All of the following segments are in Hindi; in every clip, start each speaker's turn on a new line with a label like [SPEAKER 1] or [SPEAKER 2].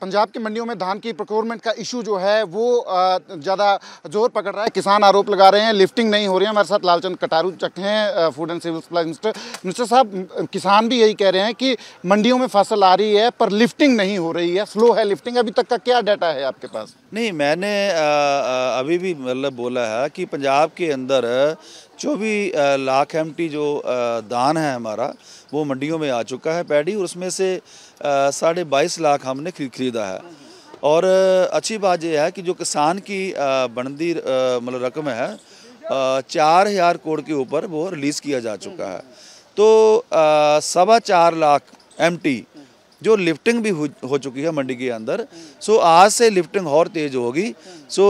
[SPEAKER 1] पंजाब की मंडियों में धान की प्रोक्योरमेंट का इशू जो है वो ज़्यादा जोर पकड़ रहा है किसान आरोप लगा रहे हैं लिफ्टिंग नहीं हो रही है हमारे साथ लालचंद कटारू चक हैं food and civil supply minister minister साहब किसान भी यही कह रहे हैं कि मंडियों में फसल आ रही है पर लिफ्टिंग नहीं हो रही है स्लो है लिफ्टिंग अभी तक का क्या डाटा है आपके पास
[SPEAKER 2] नहीं मैंने अभी भी मतलब बोला है कि पंजाब के अंदर जो भी लाख एम जो दान है हमारा वो मंडियों में आ चुका है पैडी और उसमें से साढ़े बाईस लाख हमने खरीदा है और अच्छी बात यह है कि जो किसान की बनती मतलब रकम है चार हज़ार करोड़ के ऊपर वो रिलीज़ किया जा चुका है तो सवा चार लाख एम जो लिफ्टिंग भी हो चुकी है मंडी के अंदर सो आज से लिफ्टिंग और तेज़ होगी सो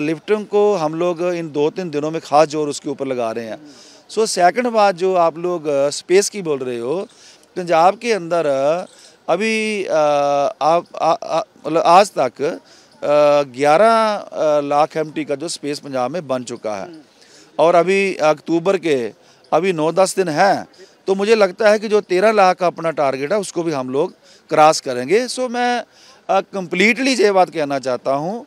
[SPEAKER 2] लिफ्टिंग uh, को हम लोग इन दो तीन दिनों में खास जोर उसके ऊपर लगा रहे हैं सो सेकंड बात जो आप लोग स्पेस uh, की बोल रहे हो पंजाब के अंदर uh, अभी आप मतलब आज तक ग्यारह लाख एम का जो स्पेस पंजाब में बन चुका है और अभी अक्टूबर के अभी नौ दस दिन हैं तो मुझे लगता है कि जो तेरह लाख का अपना टारगेट है उसको भी हम लोग क्रॉस करेंगे सो मैं कम्प्लीटली ये बात कहना चाहता हूँ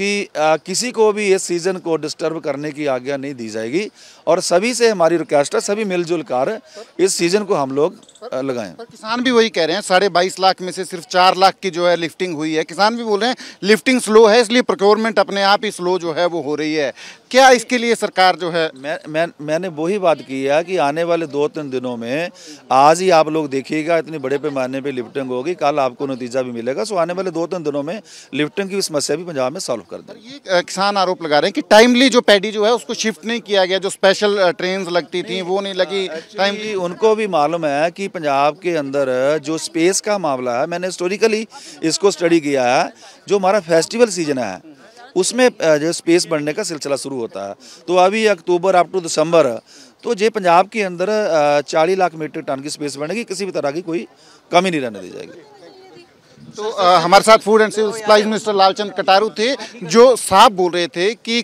[SPEAKER 2] कि आ, किसी को भी इस सीज़न को डिस्टर्ब करने की आज्ञा नहीं दी जाएगी और सभी से हमारी रिक्वेस्ट है सभी मिलजुल कर इस सीज़न को हम लोग लगाएं पर
[SPEAKER 1] किसान भी वही कह रहे हैं साढ़े बाईस लाख में से सिर्फ चार लाख की जो है लिफ्टिंग हुई है किसान भी बोल रहे हैं लिफ्टिंग स्लो है इसलिए प्रोक्योरमेंट अपने आप ही स्लो जो है वो हो रही है
[SPEAKER 2] क्या इसके लिए सरकार जो है मैं मैं मैंने वही बात की है कि आने वाले दो तीन दिनों में आज ही आप लोग देखिएगा इतने बड़े पैमाने पर लिफ्टिंग होगी कल आपको नतीजा भी मिलेगा सो आने वाले दो तीन दिनों में लिफ्टिंग की समस्या भी पंजाब में सॉल्व कर दें ये किसान आरोप लगा रहे हैं कि टाइमली जो पैडी जो है उसको शिफ्ट नहीं किया गया जो स्पेशल ट्रेन लगती थी वो नहीं लगी टाइमली उनको भी मालूम है कि पंजाब के अंदर जो स्पेस का मामला है मैंने हिस्टोरिकली इसको स्टडी किया है जो हमारा फेस्टिवल सीजन है उसमें जो स्पेस बढ़ने का सिलसिला शुरू होता है तो अभी अक्टूबर अप टू दिसंबर तो ये पंजाब के अंदर चालीस लाख मीट्रिक टन की स्पेस बढ़ेगी किसी भी तरह की कोई कमी नहीं रहने दी जाएगी
[SPEAKER 1] तो आ, हमारे साथ food and civil supply minister Lalchand Kataruchak जो साफ बोल रहे थे कि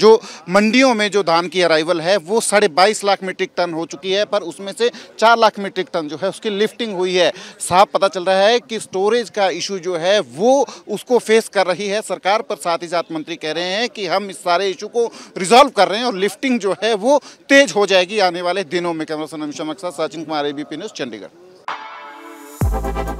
[SPEAKER 1] जो मंडियों में जो धान की अराइवल है वो साढ़े बाईस लाख मीट्रिक टन हो चुकी है पर उसमें से चार लाख मीट्रिक टन जो है उसकी लिफ्टिंग हुई है साफ पता चल रहा है कि स्टोरेज का इशू जो है वो उसको फेस कर रही है सरकार पर साथ ही साथ मंत्री कह रहे हैं कि हम इस सारे इशू को रिजॉल्व कर रहे हैं और लिफ्टिंग जो है वो तेज हो जाएगी आने वाले दिनों में कैमरा सनम शमक साथ सचिन कुमार एबीपी न्यूज़ चंडीगढ़